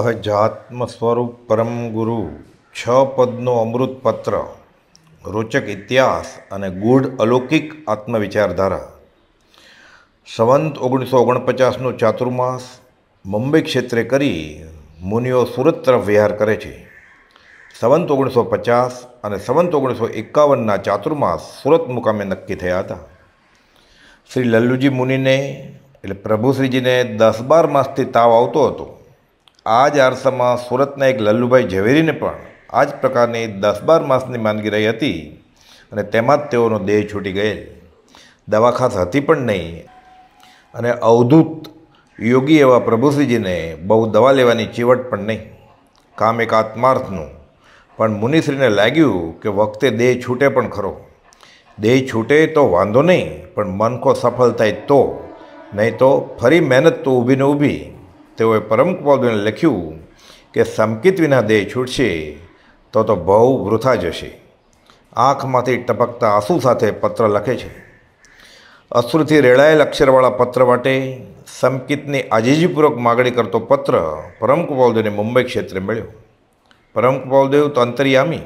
સહજાત્મ સ્વરૂપ પરમ ગુરુ છ પદનો અમૃત પત્ર રોચક ઇતિહાસ અને ગૂઢ અલૌકિક આત્મવિચારધારા સંવંત ઓગણીસો ઓગણપચાસનું ચાતુર્માસ મુંબઈ ક્ષેત્રે કરી મુનિઓ સુરત તરફ વિહાર કરે છે સંવંત ઓગણીસો પચાસ અને સંવંત ઓગણીસો એકાવનના ચાતુર્માસ સુરત મુકામે નક્કી થયા હતા શ્રી લલ્લુજી મુનિને એટલે પ્રભુશ્રીજીને દસ બાર માસથી તાવ આવતો હતો આ જ આરસામાં સુરતના એક લલ્લુભાઈ ઝવેરીને પણ આ જ પ્રકારની દસ બાર માસની માંદગી રહી હતી અને તેમાં જ તેઓનો દેહ છૂટી ગયેલ દવાખાસ હતી પણ નહીં અને અવધૂત યોગી એવા પ્રભુશ્રીજીને બહુ દવા લેવાની ચીવટ પણ નહીં કામ એક આત્માર્થનું પણ મુનિશ્રીને લાગ્યું કે વખતે દેહ છૂટે પણ ખરો દેહ છૂટે તો વાંધો નહીં પણ મનકો સફળ થાય તો નહીં તો ફરી મહેનત તો ઊભીને ઊભી તેઓએ પરમ પરમકુપાદુને લખ્યું કે સંકિત વિના દેહ છૂટશે તો તો બહુ વૃથા જશે આંખમાંથી ટપકતા આંસુ સાથે પત્ર લખે છે અશ્રુથી રેળાયેલ અક્ષરવાળા પત્ર માટે સમકિતની આજીજીપૂર્વક માગણી કરતો પત્ર પરમ પરમકુપાલદેવને મુંબઈ ક્ષેત્રે મળ્યો પરમ પરમકુપાલદેવ તો અંતરિયામી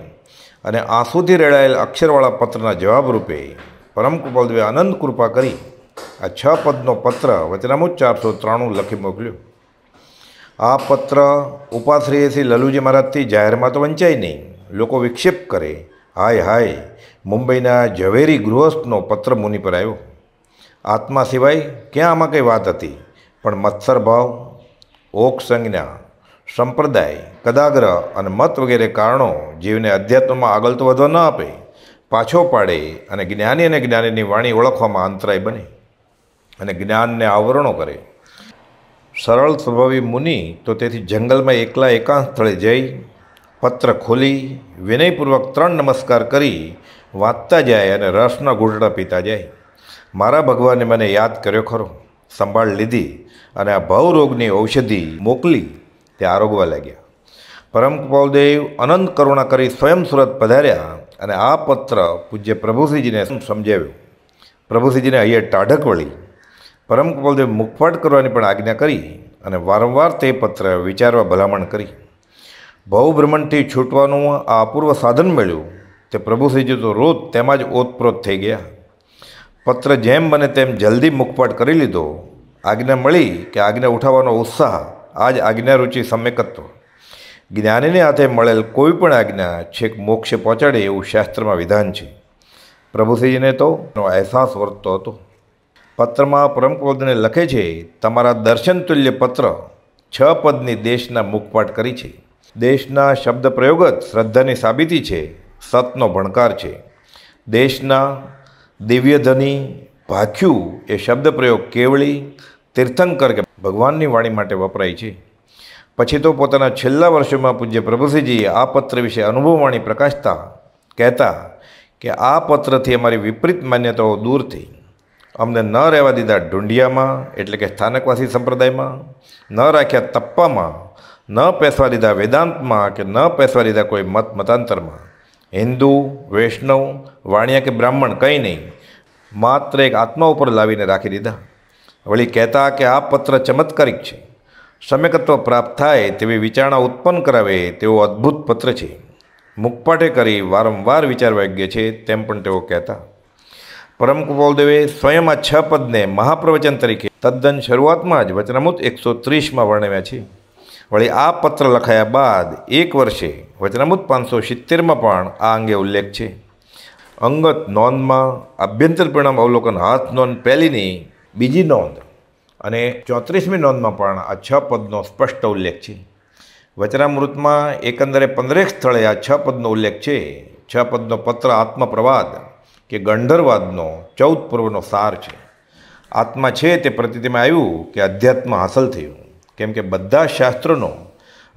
અને આંસુથી રેળાયેલ અક્ષરવાળા પત્રના જવાબ રૂપે પરમ પરમકુપાલદેવે આનંદ કૃપા કરી આ છ પદનો પત્ર વચનામું ચારસો ત્રાણું લખી મોકલ્યો આ પત્ર શ્રી લલુજી મહારાજથી જાહેરમાં તો વંચાય નહીં લોકો વિક્ષેપ કરે હાય હાય મુંબઈના ઝવેરી ગૃહસ્થનો પત્ર મુનિ પર આવ્યો આત્મા સિવાય ક્યાં આમાં કંઈ વાત હતી પણ મત્સર ભાવ ઓક સંજ્ઞા સંપ્રદાય કદાગ્રહ અને મત વગેરે કારણો જીવને અધ્યાત્મમાં આગળ તો વધવા ન આપે પાછો પાડે અને જ્ઞાની અને જ્ઞાનીની વાણી ઓળખવામાં અંતરાય બને અને જ્ઞાનને આવરણો કરે સરળ સ્વભાવી મુનિ તો તેથી જંગલમાં એકલા એકાંત સ્થળે જઈ પત્ર ખોલી વિનયપૂર્વક ત્રણ નમસ્કાર કરી વાંચતા જાય અને રસના ઘૂંટડા પીતા જાય મારા ભગવાને મને યાદ કર્યો ખરો સંભાળ લીધી અને આ ભવરોગની ઔષધિ મોકલી તે આરોગવા લાગ્યા પરમ કૃપાલદેવ અનંત કરુણા કરી સ્વયં સુરત પધાર્યા અને આ પત્ર પૂજ્ય પ્રભુસિંહજીને સમજાવ્યું પ્રભુસિંહજીને અહીંયા ટાઢક વળી પરમ કપિલદેવ મુખપાઠ કરવાની પણ આજ્ઞા કરી અને વારંવાર તે પત્ર વિચારવા ભલામણ કરી ભવભ્રમણથી છૂટવાનું આ અપૂર્વ સાધન મળ્યું તે પ્રભુ શ્રીજી તો રોજ તેમાં જ ઓતપ્રોત થઈ ગયા પત્ર જેમ બને તેમ જલ્દી મુખપાઠ કરી લીધો આજ્ઞા મળી કે આજ્ઞા ઉઠાવવાનો ઉત્સાહ આજ આજ્ઞારુચિ સમ્યક હતો જ્ઞાનીને હાથે મળેલ કોઈ પણ આજ્ઞા છેક મોક્ષે પહોંચાડે એવું શાસ્ત્રમાં વિધાન છે પ્રભુ શ્રીજીને તો એનો અહેસાસ વર્તતો હતો પત્રમાં પરમ લખે છે તમારા દર્શન તુલ્ય પત્ર છ પદની દેશના મુખપાઠ કરી છે દેશના શબ્દ પ્રયોગ જ શ્રદ્ધાની સાબિતી છે સતનો ભણકાર છે દેશના દિવ્યધની ભાખ્યું એ શબ્દ પ્રયોગ કેવળી તીર્થંકર કે ભગવાનની વાણી માટે વપરાય છે પછી તો પોતાના છેલ્લા વર્ષોમાં પૂજ્ય પ્રભુસિંહજીએ આ પત્ર વિશે અનુભવવાણી પ્રકાશતા કહેતા કે આ પત્રથી અમારી વિપરીત માન્યતાઓ દૂર થઈ અમને ન રહેવા દીધા ઢુંડિયામાં એટલે કે સ્થાનકવાસી સંપ્રદાયમાં ન રાખ્યા તપ્પામાં ન પેસવા દીધા વેદાંતમાં કે ન પેસવા દીધા કોઈ મત મતાંતરમાં હિન્દુ વૈષ્ણવ વાણિયા કે બ્રાહ્મણ કંઈ નહીં માત્ર એક આત્મા ઉપર લાવીને રાખી દીધા વળી કહેતા કે આ પત્ર ચમત્કારિક છે સમયકત્વ પ્રાપ્ત થાય તેવી વિચારણા ઉત્પન્ન કરાવે તેવો અદ્ભુત પત્ર છે મુખપાઠે કરી વારંવાર વિચારવા યોગ્ય છે તેમ પણ તેઓ કહેતા પરમ કુપાલદેવે સ્વયં આ છ પદને મહાપ્રવચન તરીકે તદ્દન શરૂઆતમાં જ વચનામૃત એકસો ત્રીસમાં વર્ણવ્યા છે વળી આ પત્ર લખાયા બાદ એક વર્ષે વચનામૃત પાંચસો સિત્તેરમાં પણ આ અંગે ઉલ્લેખ છે અંગત નોંધમાં આભ્યંતર પરિણામ અવલોકન હાથ નોંધ પહેલીની બીજી નોંધ અને ચોત્રીસમી નોંધમાં પણ આ છ પદનો સ્પષ્ટ ઉલ્લેખ છે વચનામૃતમાં એકંદરે પંદરેક સ્થળે આ છ પદનો ઉલ્લેખ છે છ પદનો પત્ર આત્મપ્રવાદ કે ગંડરવાદનો ચૌદ પૂર્વનો સાર છે આત્મા છે તે પ્રતિતિમાં આવ્યું કે અધ્યાત્મ હાંસલ થયું કેમ કે બધા શાસ્ત્રોનો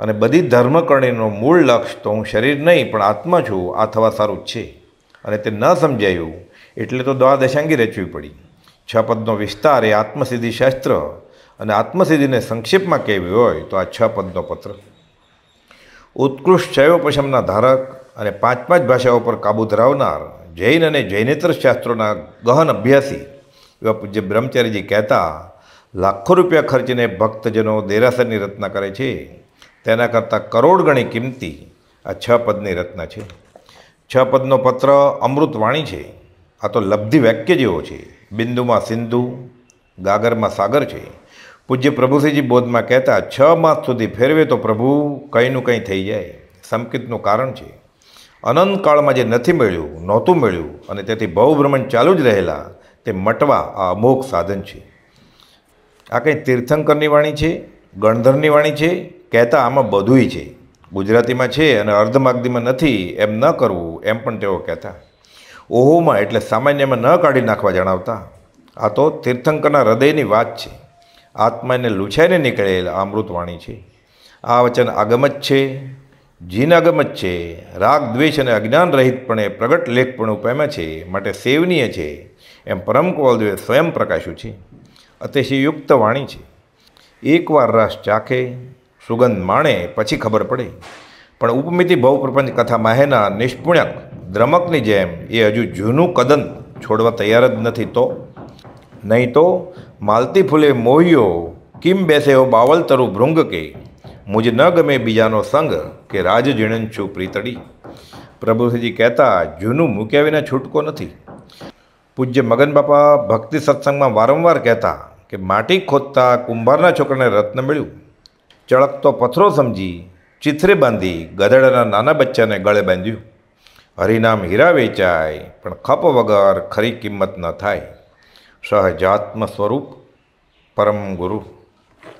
અને બધી ધર્મકરણીનો મૂળ લક્ષ્ય તો હું શરીર નહીં પણ આત્મા છું આ થવા સારું જ છે અને તે ન સમજાયું એટલે તો દ્વાદશાંગી રચવી પડી છ પદનો વિસ્તાર એ આત્મસિદ્ધિ શાસ્ત્ર અને આત્મસિદ્ધિને સંક્ષેપમાં કહેવી હોય તો આ છ પદનો પત્ર ઉત્કૃષ્ટ શૈવ ધારક અને પાંચ પાંચ ભાષાઓ પર કાબૂ ધરાવનાર જૈન અને જૈનેતર શાસ્ત્રોના ગહન અભ્યાસી એવા પૂજ્ય બ્રહ્મચારીજી કહેતા લાખો રૂપિયા ખર્ચીને ભક્તજનો દેરાસરની રચના કરે છે તેના કરતાં કરોડ ગણી કિંમતી આ છ પદની રચના છે છ પદનો પત્ર અમૃતવાણી છે આ તો લબ્ધિ વાક્ય જેવો છે બિંદુમાં સિંધુ ગાગરમાં સાગર છે પૂજ્ય પ્રભુસિંહજી બોધમાં કહેતા છ માસ સુધી ફેરવે તો પ્રભુ કંઈનું કંઈ થઈ જાય સંકિતનું કારણ છે અનંતકાળમાં જે નથી મળ્યું નહોતું મળ્યું અને તેથી ભવભ્રમણ ચાલુ જ રહેલા તે મટવા આ અમોઘ સાધન છે આ કંઈ તીર્થંકરની વાણી છે ગણધરની વાણી છે કહેતા આમાં બધુંય છે ગુજરાતીમાં છે અને અર્ધમાગદીમાં નથી એમ ન કરવું એમ પણ તેઓ કહેતા ઓહોમાં એટલે સામાન્યમાં ન કાઢી નાખવા જણાવતા આ તો તીર્થંકરના હૃદયની વાત છે આત્માને લૂછાઈને નીકળેલ અમૃતવાણી છે આ વચન આગમ જ છે જીનાગમ જ છે રાગ દ્વેષ અને અજ્ઞાન રહિતપણે પ્રગટ લેખપણું પામ્યા છે માટે સેવનીય છે એમ પરમ કવલદેવે સ્વયં પ્રકાશ્યું છે અતિશયુક્ત વાણી છે એકવાર રસ ચાખે સુગંધ માણે પછી ખબર પડે પણ ઉપમિતિ ભવ કથા માહેના નિષ્પુણ્યક દ્રમકની જેમ એ હજુ જૂનું કદન છોડવા તૈયાર જ નથી તો નહીં તો માલતી ફૂલે મોહ્યો કિમ બેસે બાવલ તરુ ભૃંગ કે મુજ ન ગમે બીજાનો સંઘ કે રાજ જીણન છું પ્રીતડી પ્રભુશ્રીજી કહેતા જૂનું મૂક્યા વિના છૂટકો નથી પૂજ્ય મગન બાપા ભક્તિ સત્સંગમાં વારંવાર કહેતા કે માટી ખોદતા કુંભારના છોકરાને રત્ન મળ્યું ચળકતો પથરો સમજી ચિથરે બાંધી ગધેડાના નાના બચ્ચાને ગળે બાંધ્યું હરિનામ હીરા વેચાય પણ ખપ વગર ખરી કિંમત ન થાય સહજાત્મ સ્વરૂપ પરમ ગુરુ